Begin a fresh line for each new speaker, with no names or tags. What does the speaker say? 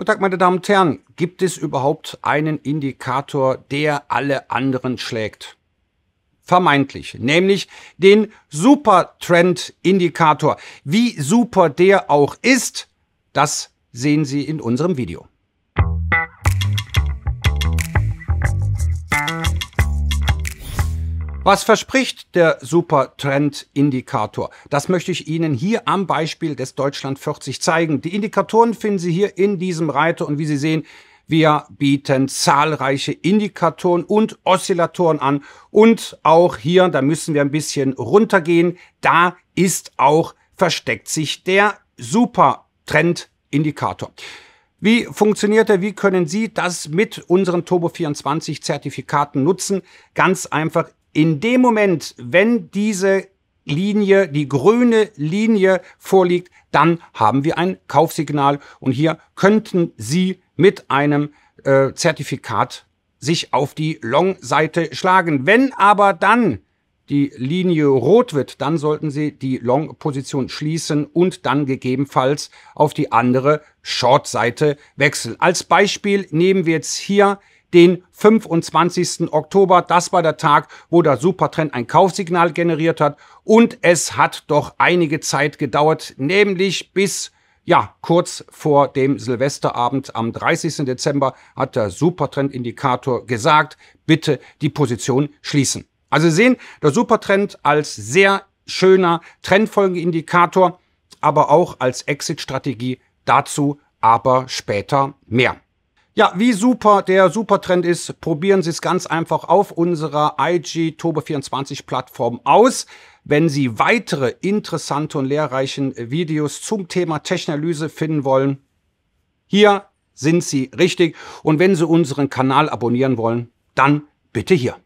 Guten Tag, meine Damen und Herren. Gibt es überhaupt einen Indikator, der alle anderen schlägt? Vermeintlich, nämlich den Supertrend-Indikator. Wie super der auch ist, das sehen Sie in unserem Video. Was verspricht der Supertrend-Indikator? Das möchte ich Ihnen hier am Beispiel des Deutschland 40 zeigen. Die Indikatoren finden Sie hier in diesem Reiter und wie Sie sehen, wir bieten zahlreiche Indikatoren und Oszillatoren an und auch hier, da müssen wir ein bisschen runtergehen, da ist auch, versteckt sich der Supertrend-Indikator. Wie funktioniert er? Wie können Sie das mit unseren Turbo24 Zertifikaten nutzen? Ganz einfach in dem Moment, wenn diese Linie, die grüne Linie vorliegt, dann haben wir ein Kaufsignal und hier könnten Sie mit einem äh, Zertifikat sich auf die Long-Seite schlagen. Wenn aber dann die Linie rot wird, dann sollten Sie die Long-Position schließen und dann gegebenenfalls auf die andere Short-Seite wechseln. Als Beispiel nehmen wir jetzt hier den 25. Oktober. Das war der Tag, wo der Supertrend ein Kaufsignal generiert hat. Und es hat doch einige Zeit gedauert, nämlich bis ja, kurz vor dem Silvesterabend am 30. Dezember hat der Supertrend-Indikator gesagt, bitte die Position schließen. Also Sie sehen, der Supertrend als sehr schöner Trendfolgeindikator, aber auch als Exit-Strategie dazu aber später mehr. Ja, wie super der Supertrend ist, probieren Sie es ganz einfach auf unserer IG Tobe24 Plattform aus. Wenn Sie weitere interessante und lehrreichen Videos zum Thema Technanalyse finden wollen, hier sind Sie richtig. Und wenn Sie unseren Kanal abonnieren wollen, dann bitte hier.